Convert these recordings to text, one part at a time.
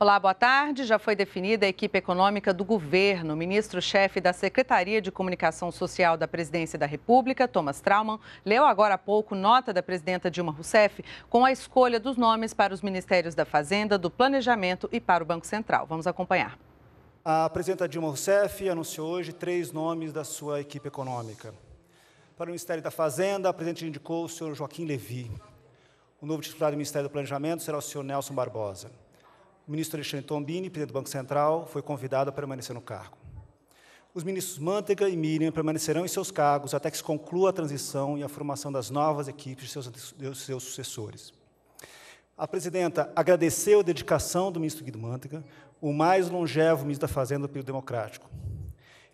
Olá, boa tarde. Já foi definida a equipe econômica do governo. O ministro-chefe da Secretaria de Comunicação Social da Presidência da República, Thomas Trauman, leu agora há pouco nota da presidenta Dilma Rousseff com a escolha dos nomes para os ministérios da Fazenda, do Planejamento e para o Banco Central. Vamos acompanhar. A presidenta Dilma Rousseff anunciou hoje três nomes da sua equipe econômica. Para o Ministério da Fazenda, a presidente indicou o senhor Joaquim Levi. O novo titular do Ministério do Planejamento será o senhor Nelson Barbosa o ministro Alexandre Tombini, presidente do Banco Central, foi convidado a permanecer no cargo. Os ministros Mantega e Miriam permanecerão em seus cargos até que se conclua a transição e a formação das novas equipes de seus, de seus sucessores. A presidenta agradeceu a dedicação do ministro Guido Mantega, o mais longevo ministro da Fazenda do período democrático.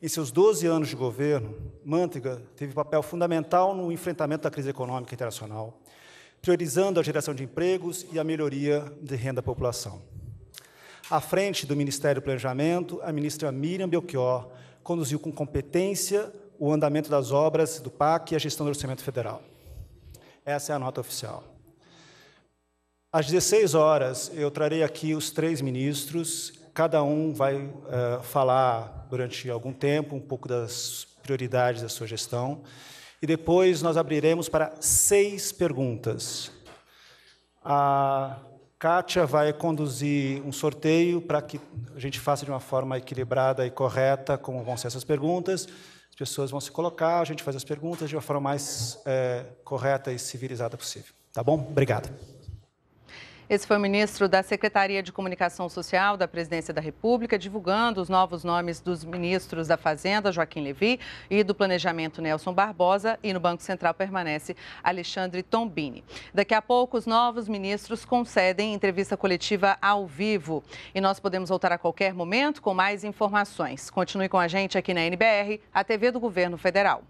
Em seus 12 anos de governo, Mantega teve papel fundamental no enfrentamento da crise econômica internacional, priorizando a geração de empregos e a melhoria de renda da população. À frente do Ministério do Planejamento, a ministra Miriam Belchior conduziu com competência o andamento das obras do PAC e a gestão do orçamento federal. Essa é a nota oficial. Às 16 horas, eu trarei aqui os três ministros. Cada um vai uh, falar durante algum tempo um pouco das prioridades da sua gestão. E depois nós abriremos para seis perguntas. A Kátia vai conduzir um sorteio para que a gente faça de uma forma equilibrada e correta como vão ser essas perguntas. As pessoas vão se colocar, a gente faz as perguntas de uma forma mais é, correta e civilizada possível. Tá bom? Obrigado. Esse foi o ministro da Secretaria de Comunicação Social da Presidência da República, divulgando os novos nomes dos ministros da Fazenda, Joaquim Levi, e do Planejamento, Nelson Barbosa, e no Banco Central permanece Alexandre Tombini. Daqui a pouco, os novos ministros concedem entrevista coletiva ao vivo. E nós podemos voltar a qualquer momento com mais informações. Continue com a gente aqui na NBR, a TV do Governo Federal.